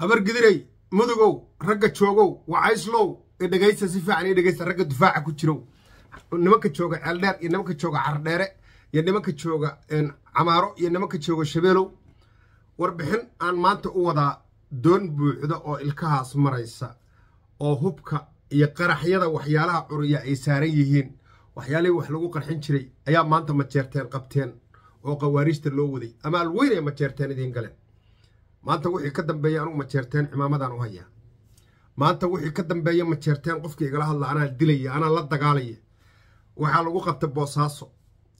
habar habargidirey mudugow ragga joogow wacayslow ee dhegaysta si fiican io dhegaysta ragga dufaaca ku jirow nimanka jooga ceeldheer iyo nimanka jooga cardheere iyo nimanka jooga camaaro iyo nimanka jooga shabeelow warbixin aan maanta u wadaa doon buuxda oo ilkahaas maraysa oo hubka iyo qaraxyada waxyaalaha curiya ay saaran yihiin waxyaalihii wax lagu qarxin jiray ayaa maanta majeerteen qabteen oo khawaariijta loo waday amaal weynay ay majeerteen idiin galeen maanta wixii ka dambeeya anugu ma jeerteen cimaamadan u haya maanta wixii ka dambeeya ma jeerteen qofkii igala hadla anaa dilaya anaa la dagaalaya waxaa lagu qabtay boosaaso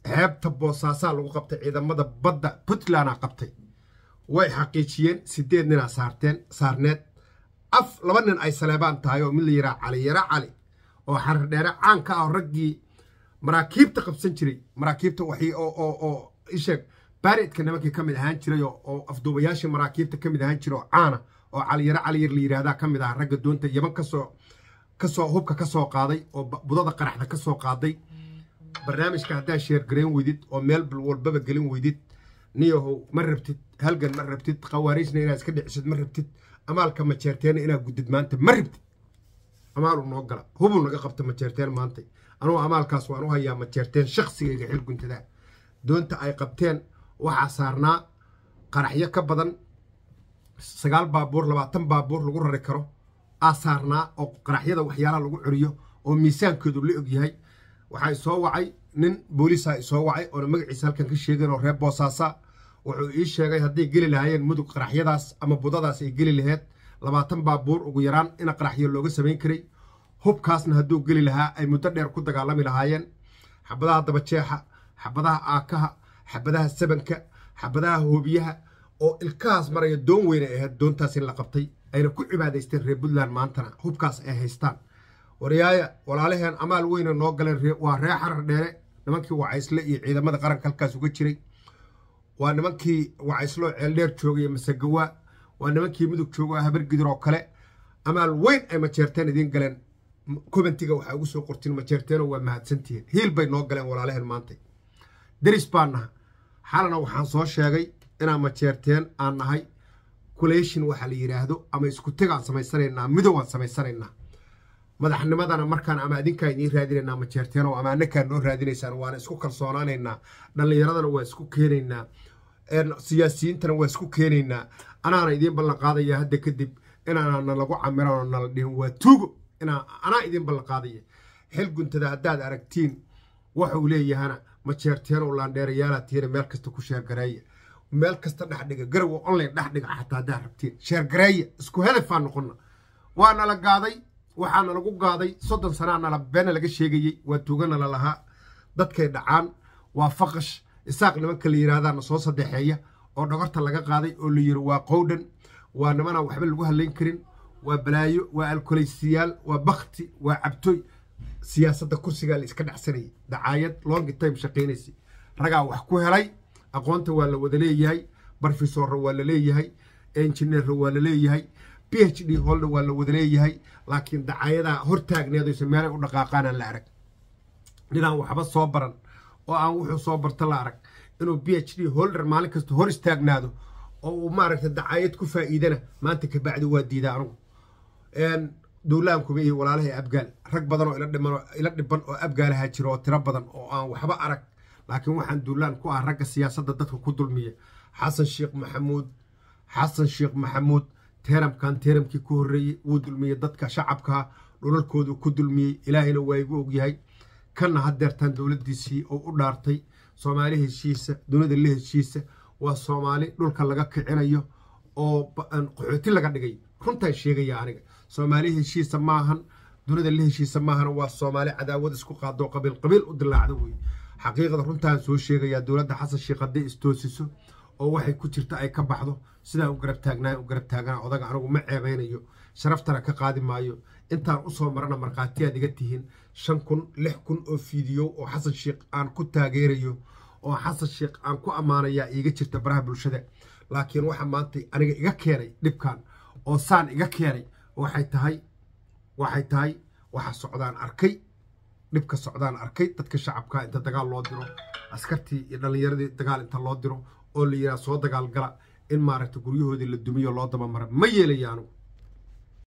xeebta boosaasaa lagu qabtay ciidamada badda puntlandaa qabtay way xaqiijiyeen sideed ninaa saarteen saarneed af laba nin ay saleebaan tahay oo mid la yiraa cali yara cali oo xarirdheere caan ka ah raggii maraakiibta qabsan jiray maraakiibta waxii oo oo oo isheeg baaridka nimankii kamid ahaan jiray oo afduubayaashii maraakiibta kamid mid ahaan jiray oo caana oo caliyaro caliyar la yidhaahdaa kamid mid ah ragga doonta yaban kasoo kasoo hubka ka soo qaaday oo budada qaraxda ka soo qaaday barnaamijka haddaa sheergareyn weydid oo meel walbaba gelin weydid niyahow ma rabtid halgan ma rabtid khawaariijna inaad iska dhicisid ma rabtid amaalka majeerteena inaad gudid maanta ma rabtid amaaluu noo gala hubuu naga qabta majeerteen maantay anugu amaalkaas waan u hayaa majeerteen shakhsigayga xil doonta ay qabteen waxaa saarnaa qaraxyo ka badan sagaal baabuur labaatan baabuur lagu rari karo aa saarnaa oo qaraxyada waxyaalaha lagu celiyo oo miisaankoodu la og yahay waxaa isoo wacay nin booliisaa isoo wacay oona magaciisa halkan ka sheegan oo reer boosaasa wuxuu ii sheegay hadday geli lahaayeen mudug qaraxyadaas ama budadaas ay geli laheyd labaatan baabuur ugu yaraan ina qaraxyo looga samayn karay hubkaasna hadduu geli lahaa ay muddo dheer ku dagaalami lahaayeen xabadaha dabajeexa xabadaha aakaha xabadaha sabanka xabadaha hoobiyaha oo ilkahaas maraya doon weyna ahayd doontaas in la qabtay ayna ku cibaadaysteen reer puntland maantana hubkaas ay haystaan warayaaya walaalaheen amaal weyna noo galeen waa reer xarar dheere nimankii wacaysle iyo ciidamada qaranka halkaas uga jiray waa nimankii wacayslo ceeldheer joogay masegawaa waa nimankii mudug jooga ah, habargidir oo kale amaal weyn ay majeerteen idiin galeen kobantiga waxaa ugu soo qortiin majeerteenoo waa mahadsantihiin hiil bay noo galeen walaalaheen maanta deris baa naha xalana waxaan soo sheegay inaan majeerteen aan nahay kuleyshin waxaa la yidhaahdo ama isku tegaan samaysanaynaa midowaan samaysanaynaa madaxnimadana markaan ama adinkaa idiin raadinaynaa majeerteenoo amaanakaa noo raadinaysaan waana isku kalsoonaanaynaa dhallinyaradana waa isku keenaynaa siyaasiyiintana waa isku keenaynaa anaana idiin ballanqaadaya hadda kadib inaanana lagu camiranoo nala dhihin waa tuugo inaa anaa idiin ballanqaadaya xil guntada haddaad aragtiin waxuu leeyahana ma jeerteen oo laandheerayaala tiina meel kasta ku sheergareeya meel kasta dhexdhiga garowa online dhexdhiga xataa adaa rabtiin sheergareeya isku hadafaa noqona waa nala gaaday waxaana lagu gaaday soddon sanaa nala beena laga sheegayey waa tuuganala lahaa dadkay dhacaan waa faqash isaaq nimanka la yidhaahdaana soo saddexeeya oo dhogorta laga qaaday oo la yiri waa qowdhan waa nimanaan waxba lagu hadlayn karin waa balaayo waa alkulaysiyaal waa bakti waa cabtoy siyaasadda kursigaa la iska dhacsanayay dacaayad long time shaqaynaysay ragaa wax ku helay aqoonta waa la wada leeyahay barfisorra waa la leeyahay engineerra waa la leeyahay b h d holda waa la wada leeyahay laakiin dacaayadaa hortaagneedaysa meelay u dhaqaaqaanaan la arag ninaan waxba soo baran oo aan wuxuu soo barta la arag inuu b h d holder maalin kasta hor istaagnaado oo uu maaragta dacaayad ku faa'iidana maanta kabacdi waa diida anugu duulaankube iyo walaalahay abgaal rag badan oo ila dhiban oo abgaalahaa jira oo tiro badan oo aan waxba arag laakiin waxaan duulaan ku ah ragga siyaasadda dadka ku dulmiya xasan sheekh maxamuud xasan sheekh maxamuud teeramkan teeramkii ku horreeyey wuu dulmiyey dadka shacabka dhulalkoodu ku dulmiyey ilaahayna waa igu ogyahay kanna haddeertaan dowladdiisii oo u dhaartay soomaali heshiisa dunida la heshiisa waa soomaali dhulka laga kicinayo oo qaxooti laga dhigay runtaa sheegaya aniga soomaali heshiisa maahan dunida la heshiisa maahan waa soomaali cadaawad isku qaadoo qabiil qabiil u dilaacda wey xaqiiqada runtaan soo sheegayaa dowladda xasan sheekh haddii istoosiso oo waxay ku jirta ay ka baxdo sidaan u garab taagnaa u garab taagnaa odaga anigu ma ceebaynayo sharaftana ka qaadi maayo intaan usoo marana markhaatiyaad iga tihiin shan kun lix kun oo fiidiyo oo xasan sheekh aan ku taageerayo oo xasan sheekh aan ku ammaanayaa iiga jirta baraha bulshada laakiin waxa maanta aniga iga keenay dhibkan oo saan iga keenay waxay tahay waxay tahay waxa socdaan arkay dhibka socdaan arkay dadka shacabka inta dagaal loo diro askartii iyo dhallinyaradii dagaal inta loo diro oo la yidhaha soo dagaal gala in maaragta guryahoodii la dumiyo loo dabamara ma yeelayaanu